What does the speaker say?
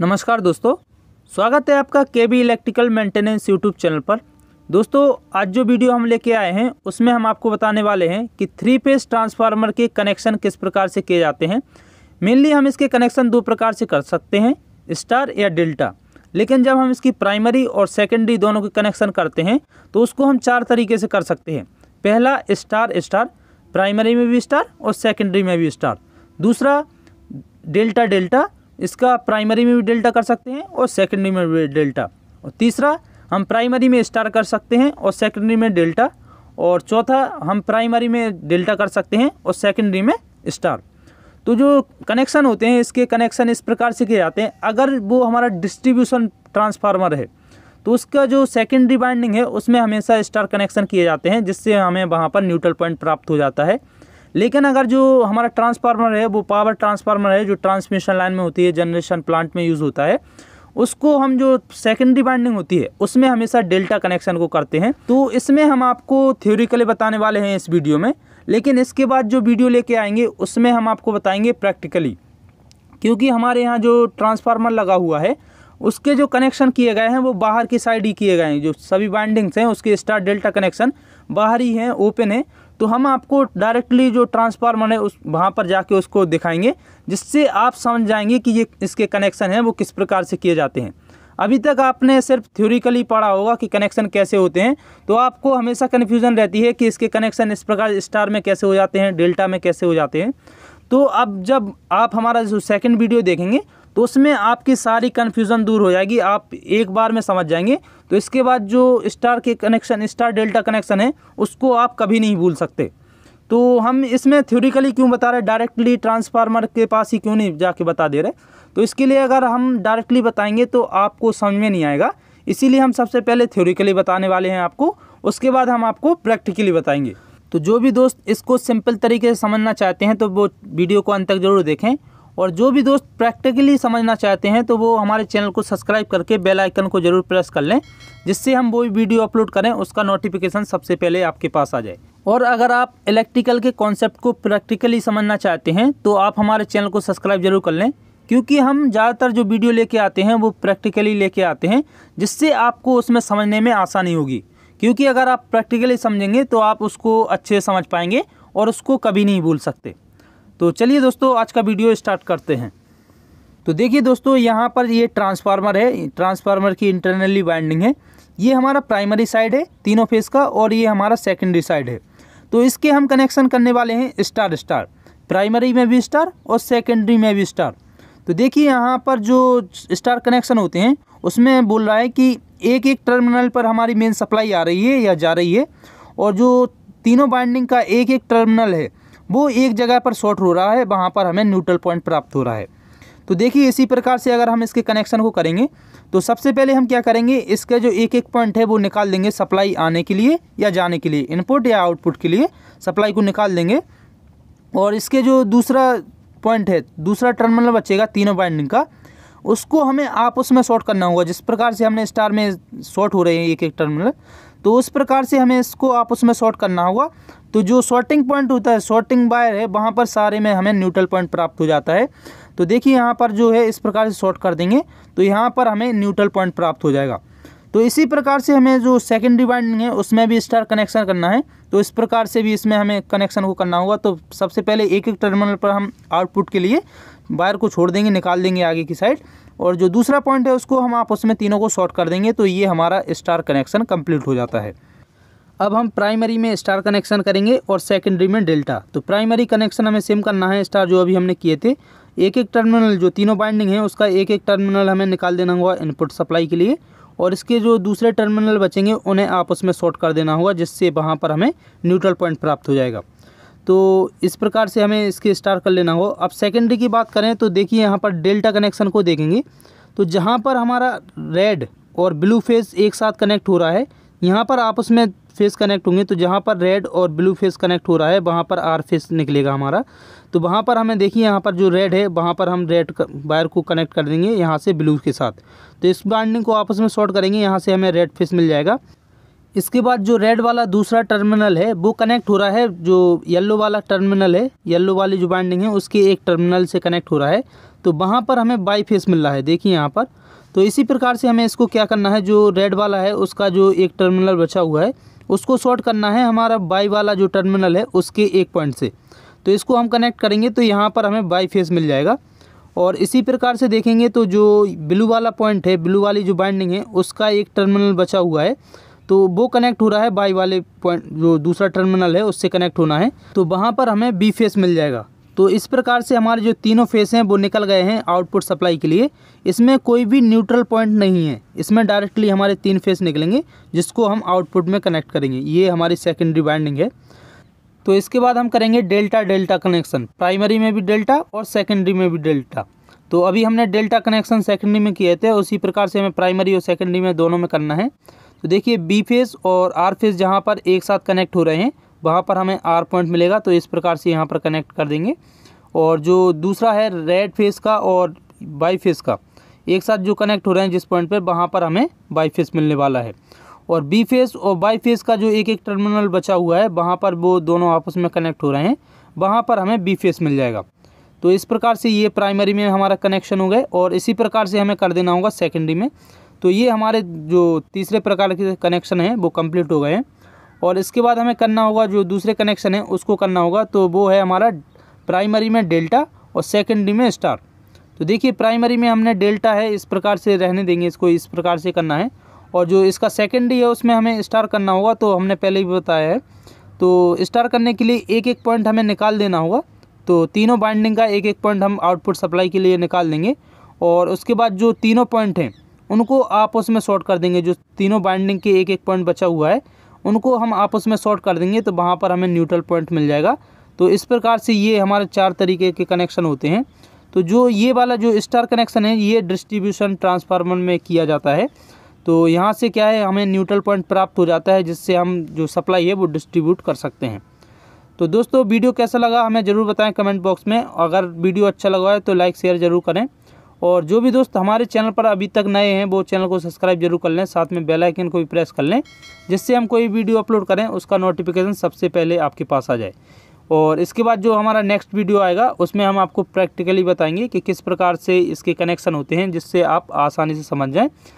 नमस्कार दोस्तों स्वागत है आपका K B electrical maintenance YouTube channel पर दोस्तों आज जो वीडियो हम लेके आए हैं उसमें हम आपको बताने वाले हैं कि थ्री फेज ट्रांसफार्मर के कनेक्शन किस प्रकार से किए जाते हैं मेनली हम इसके कनेक्शन दो प्रकार से कर सकते हैं स्टार या डेल्टा लेकिन जब हम इसकी प्राइमरी और सेकेंडरी दोनों के कनेक्शन करते हैं तो उसको हम चार तरीके से कर सकते हैं पहला स्टार स्टार प्राइमरी में भी स्टार और सेकेंडरी में भी स्टार दूसरा डेल्टा डेल्टा इसका प्राइमरी में भी डेल्टा कर सकते हैं और सेकेंडरी में भी डेल्टा और तीसरा हम प्राइमरी में स्टार कर सकते हैं और सेकेंडरी में डेल्टा और चौथा हम प्राइमरी में डेल्टा कर सकते हैं और सेकेंडरी में स्टार तो जो कनेक्शन होते हैं इसके कनेक्शन इस प्रकार से किए जाते हैं अगर वो हमारा डिस्ट्रीब्यूशन ट्रांसफार्मर है तो उसका जो सेकेंडरी बाइंडिंग है उसमें हमेशा स्टार कनेक्शन किए जाते हैं जिससे हमें वहाँ पर न्यूट्रल पॉइंट प्राप्त हो जाता है लेकिन अगर जो हमारा ट्रांसफार्मर है वो पावर ट्रांसफार्मर है जो ट्रांसमिशन लाइन में होती है जनरेशन प्लांट में यूज़ होता है उसको हम जो सेकेंडरी बाइंडिंग होती है उसमें हमेशा डेल्टा कनेक्शन को करते हैं तो इसमें हम आपको थ्योरिकली बताने वाले हैं इस वीडियो में लेकिन इसके बाद जो वीडियो लेके आएंगे उसमें हम आपको बताएंगे प्रैक्टिकली क्योंकि हमारे यहाँ जो ट्रांसफार्मर लगा हुआ है उसके जो कनेक्शन किए गए हैं वो बाहर की साइड ही किए गए हैं जो सभी बाइंडिंग्स हैं उसके स्टार डेल्टा कनेक्शन बाहर ही हैं ओपन है तो हम आपको डायरेक्टली जो ट्रांसफार्मर है उस वहाँ पर जाके उसको दिखाएंगे जिससे आप समझ जाएंगे कि ये इसके कनेक्शन हैं वो किस प्रकार से किए जाते हैं अभी तक आपने सिर्फ थ्योरिकली पढ़ा होगा कि कनेक्शन कैसे होते हैं तो आपको हमेशा कन्फ्यूज़न रहती है कि इसके कनेक्शन इस प्रकार स्टार में कैसे हो जाते हैं डेल्टा में कैसे हो जाते हैं तो अब जब आप हमारा जो सेकेंड वीडियो देखेंगे तो उसमें आपकी सारी कन्फ्यूज़न दूर हो जाएगी आप एक बार में समझ जाएंगे तो इसके बाद जो स्टार के कनेक्शन स्टार डेल्टा कनेक्शन है उसको आप कभी नहीं भूल सकते तो हम इसमें थ्योरिकली क्यों बता रहे डायरेक्टली ट्रांसफार्मर के पास ही क्यों नहीं जाके बता दे रहे तो इसके लिए अगर हम डायरेक्टली बताएंगे तो आपको समझ में नहीं आएगा इसीलिए हम सबसे पहले थ्योरिकली बताने वाले हैं आपको उसके बाद हम आपको प्रैक्टिकली बताएंगे तो जो भी दोस्त इसको सिंपल तरीके से समझना चाहते हैं तो वो वीडियो को अंत तक जरूर देखें और जो भी दोस्त प्रैक्टिकली समझना चाहते हैं तो वो हमारे चैनल को सब्सक्राइब करके बेल आइकन को ज़रूर प्रेस कर लें जिससे हम वो वीडियो अपलोड करें उसका नोटिफिकेशन सबसे पहले आपके पास आ जाए और अगर आप इलेक्ट्रिकल के कॉन्सेप्ट को प्रैक्टिकली समझना चाहते हैं तो आप हमारे चैनल को सब्सक्राइब जरूर कर लें क्योंकि हम ज़्यादातर जो वीडियो लेके आते हैं वो प्रैक्टिकली लेके आते हैं जिससे आपको उसमें समझने में आसानी होगी क्योंकि अगर आप प्रैक्टिकली समझेंगे तो आप उसको अच्छे समझ पाएंगे और उसको कभी नहीं भूल सकते तो चलिए दोस्तों आज का वीडियो स्टार्ट करते हैं तो देखिए दोस्तों यहाँ पर ये ट्रांसफार्मर है ट्रांसफार्मर की इंटरनली वाइंडिंग है ये हमारा प्राइमरी साइड है तीनों फेज़ का और ये हमारा सेकेंडरी साइड है तो इसके हम कनेक्शन करने वाले हैं स्टार स्टार प्राइमरी में भी स्टार और सेकेंडरी में भी स्टार तो देखिए यहाँ पर जो स्टार कनेक्शन होते हैं उसमें बोल रहा है कि एक एक टर्मिनल पर हमारी मेन सप्लाई आ रही है या जा रही है और जो तीनों बाइंडिंग का एक एक टर्मिनल है वो एक जगह पर शॉर्ट हो रहा है वहाँ पर हमें न्यूट्रल पॉइंट प्राप्त हो रहा है तो देखिए इसी प्रकार से अगर हम इसके कनेक्शन को करेंगे तो सबसे पहले हम क्या करेंगे इसके जो एक एक पॉइंट है वो निकाल देंगे सप्लाई आने के लिए या जाने के लिए इनपुट या आउटपुट के लिए सप्लाई को निकाल देंगे और इसके जो दूसरा पॉइंट है दूसरा टर्मिनल बचेगा तीनों बाइंडिंग का उसको हमें आपस में शॉर्ट करना होगा जिस प्रकार से हमने स्टार में शॉर्ट हो रहे हैं एक एक टर्मिनल तो उस प्रकार से हमें इसको आपस में शॉर्ट करना होगा तो जो शॉर्टिंग पॉइंट होता है शॉर्टिंग वायर है वहाँ पर सारे में हमें न्यूट्रल पॉइंट प्राप्त हो जाता है तो देखिए यहाँ पर जो है इस प्रकार से शॉर्ट कर देंगे तो यहाँ पर हमें न्यूट्रल पॉइंट प्राप्त हो जाएगा तो इसी प्रकार से हमें जो सेकेंडरी वाइंडिंग है उसमें भी स्टार कनेक्शन करना है तो इस प्रकार से भी इसमें हमें कनेक्शन को करना होगा तो सबसे पहले एक एक टर्मिनल पर हम आउटपुट के लिए वायर को छोड़ देंगे निकाल देंगे आगे की साइड और जो दूसरा पॉइंट है उसको हम आपस में तीनों को शॉर्ट कर देंगे तो ये हमारा स्टार कनेक्शन कंप्लीट हो जाता है अब हम प्राइमरी में स्टार कनेक्शन करेंगे और सेकेंडरी में डेल्टा तो प्राइमरी कनेक्शन हमें सेम करना है स्टार जो अभी हमने किए थे एक एक टर्मिनल जो तीनों बाइंडिंग है उसका एक एक टर्मिनल हमें निकाल देना होगा इनपुट सप्लाई के लिए और इसके जो दूसरे टर्मिनल बचेंगे उन्हें आपस में शॉर्ट कर देना होगा जिससे वहाँ पर हमें न्यूट्रल पॉइंट प्राप्त हो जाएगा तो इस प्रकार से हमें इसके स्टार कर लेना होगा अब सेकेंडरी की बात करें तो देखिए यहाँ पर डेल्टा कनेक्शन को देखेंगे तो जहाँ पर हमारा रेड और ब्लू फेज एक साथ कनेक्ट हो रहा है यहाँ पर आपस में फेस कनेक्ट होंगे तो जहाँ पर रेड और ब्लू फेस कनेक्ट हो रहा है वहाँ पर आर फेस निकलेगा हमारा तो वहाँ पर हमें देखिए यहाँ पर जो रेड है वहाँ पर हम रेड वायर को कनेक्ट कर देंगे यहाँ से ब्लू के साथ तो इस बाइंडिंग को आपस में शॉर्ट करेंगे यहाँ से हमें रेड फेस मिल जाएगा इसके बाद जो रेड वाला दूसरा टर्मिनल है वो कनेक्ट हो रहा है जो येल्लो वाला टर्मिनल है येल्लो वाली जो बाइंडिंग है उसके एक टर्मिनल से कनेक्ट हो रहा है तो वहाँ पर हमें बाई फेस मिल रहा है देखिए यहाँ पर तो इसी प्रकार से हमें इसको क्या करना है जो रेड वाला है उसका जो एक टर्मिनल बचा हुआ है उसको शॉर्ट करना है हमारा बाई वाला जो टर्मिनल है उसके एक पॉइंट से तो इसको हम कनेक्ट करेंगे तो यहाँ पर हमें बाई फेस मिल जाएगा और इसी प्रकार से देखेंगे तो जो ब्लू वाला पॉइंट है ब्लू वाली जो बाइंडिंग है उसका एक टर्मिनल बचा हुआ है तो वो कनेक्ट हो रहा है बाई वाले पॉइंट जो दूसरा टर्मिनल है उससे कनेक्ट होना है तो वहाँ पर हमें बी फेस मिल जाएगा तो इस प्रकार से हमारे जो तीनों फेस हैं वो निकल गए हैं आउटपुट सप्लाई के लिए इसमें कोई भी न्यूट्रल पॉइंट नहीं है इसमें डायरेक्टली हमारे तीन फेस निकलेंगे जिसको हम आउटपुट में कनेक्ट करेंगे ये हमारी सेकेंडरी वाइंडिंग है तो इसके बाद हम करेंगे डेल्टा डेल्टा कनेक्शन प्राइमरी में भी डेल्टा और सेकेंडरी में भी डेल्टा तो अभी हमने डेल्टा कनेक्शन सेकेंडरी में किए थे उसी प्रकार से हमें प्राइमरी और सेकेंडरी में दोनों में करना है तो देखिए बी फेस और आर फेस जहाँ पर एक साथ कनेक्ट हो रहे हैं वहाँ पर हमें आर पॉइंट मिलेगा तो इस प्रकार से यहाँ पर कनेक्ट कर देंगे और जो दूसरा है रेड फेस का और बाई फेस का एक साथ जो कनेक्ट हो रहे हैं जिस पॉइंट पर वहाँ पर हमें बाई फेस मिलने वाला है और बी फेस और बाई फेस का जो एक एक टर्मिनल बचा हुआ है वहाँ पर वो दोनों आपस में कनेक्ट हो रहे हैं वहाँ पर हमें बी फेस मिल जाएगा तो इस प्रकार से ये प्राइमरी में हमारा कनेक्शन हो गए और इसी प्रकार से हमें कर देना होगा सेकेंडरी में तो ये हमारे जो तीसरे प्रकार के कनेक्शन हैं वो कंप्लीट हो गए हैं और इसके बाद हमें करना होगा जो दूसरे कनेक्शन है उसको करना होगा तो वो है हमारा प्राइमरी में डेल्टा और सेकेंडरी में स्टार तो देखिए प्राइमरी में हमने डेल्टा है इस प्रकार से रहने देंगे इसको इस प्रकार से करना है और जो इसका सेकेंडरी है उसमें हमें स्टार करना होगा तो हमने पहले भी बताया है तो स्टार करने के लिए एक एक पॉइंट हमें निकाल देना होगा तो तीनों बाइंडिंग का एक एक पॉइंट हम आउटपुट सप्लाई के लिए निकाल देंगे और उसके बाद जो तीनों पॉइंट हैं उनको आप उसमें शॉर्ट कर देंगे जो तीनों बाइंडिंग के एक एक पॉइंट बचा हुआ है उनको हम आपस में शॉर्ट कर देंगे तो वहाँ पर हमें न्यूट्रल पॉइंट मिल जाएगा तो इस प्रकार से ये हमारे चार तरीके के कनेक्शन होते हैं तो जो ये वाला जो स्टार कनेक्शन है ये डिस्ट्रीब्यूशन ट्रांसफार्मर में किया जाता है तो यहाँ से क्या है हमें न्यूट्रल पॉइंट प्राप्त हो जाता है जिससे हम जो सप्लाई है वो डिस्ट्रीब्यूट कर सकते हैं तो दोस्तों वीडियो कैसा लगा हमें ज़रूर बताएं कमेंट बॉक्स में अगर वीडियो अच्छा लगा है तो लाइक शेयर ज़रूर करें और जो भी दोस्त हमारे चैनल पर अभी तक नए हैं वो चैनल को सब्सक्राइब जरूर कर लें साथ में बेल आइकन को भी प्रेस कर लें जिससे हम कोई वीडियो अपलोड करें उसका नोटिफिकेशन सबसे पहले आपके पास आ जाए और इसके बाद जो हमारा नेक्स्ट वीडियो आएगा उसमें हम आपको प्रैक्टिकली बताएंगे कि किस प्रकार से इसके कनेक्शन होते हैं जिससे आप आसानी से समझ जाएँ